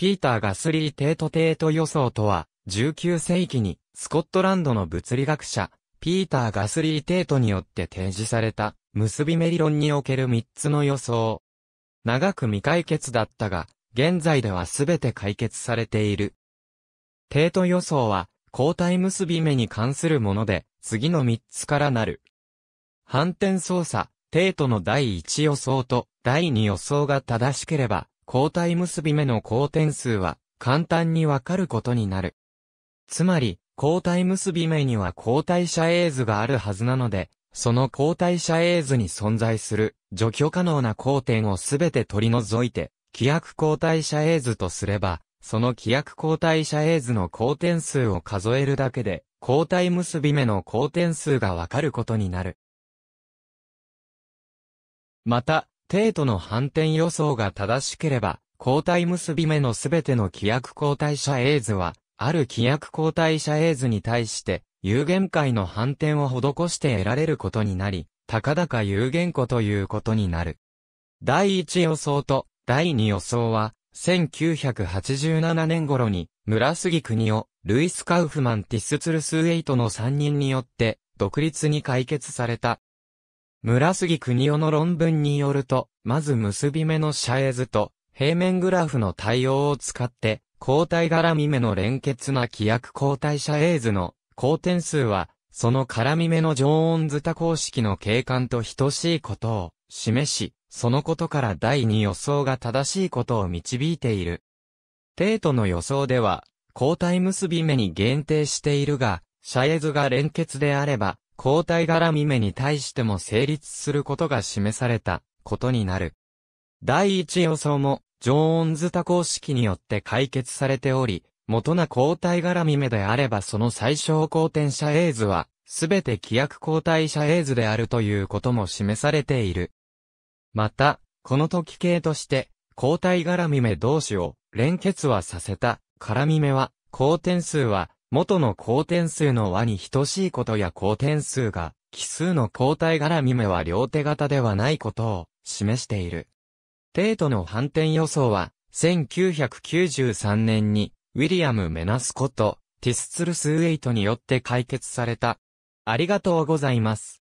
ピーター・ガスリー・テート・テート予想とは、19世紀に、スコットランドの物理学者、ピーター・ガスリー・テートによって提示された、結び目理論における3つの予想。長く未解決だったが、現在では全て解決されている。テート予想は、交代結び目に関するもので、次の3つからなる。反転操作、テートの第1予想と第2予想が正しければ、交代結び目の交点数は簡単にわかることになる。つまり、交代結び目には交代者 A 図があるはずなので、その交代者 A 図に存在する除去可能な交点をすべて取り除いて、規約交代者 A 図とすれば、その規約交代者 A 図の交点数を数えるだけで、交代結び目の交点数がわかることになる。また、帝都の反転予想が正しければ、交代結び目のすべての規約交代者 A 図は、ある規約交代者 A 図に対して、有限界の反転を施して得られることになり、高々有限個ということになる。第1予想と第2予想は、1987年頃に、村杉国を、ルイス・カウフマン・ティス・ツルス・ウエイトの3人によって、独立に解決された、村杉国夫の論文によると、まず結び目の遮影図と、平面グラフの対応を使って、交代絡み目の連結な規約交代遮影図の交点数は、その絡み目の常温図多公式の景観と等しいことを示し、そのことから第二予想が正しいことを導いている。デートの予想では、交代結び目に限定しているが、遮影図が連結であれば、交代絡み目に対しても成立することが示されたことになる。第一予想も、ジョーンズ多項式によって解決されており、元な交代絡み目であればその最小公転者 A 図は、すべて規約交代者 A 図であるということも示されている。また、この時計として、交代絡み目同士を連結はさせた、絡み目は、公転数は、元の交点数の和に等しいことや交点数が、奇数の交代絡み目は両手型ではないことを示している。テートの反転予想は、1993年に、ウィリアム・メナスコと、ティスツルス・ウェイトによって解決された。ありがとうございます。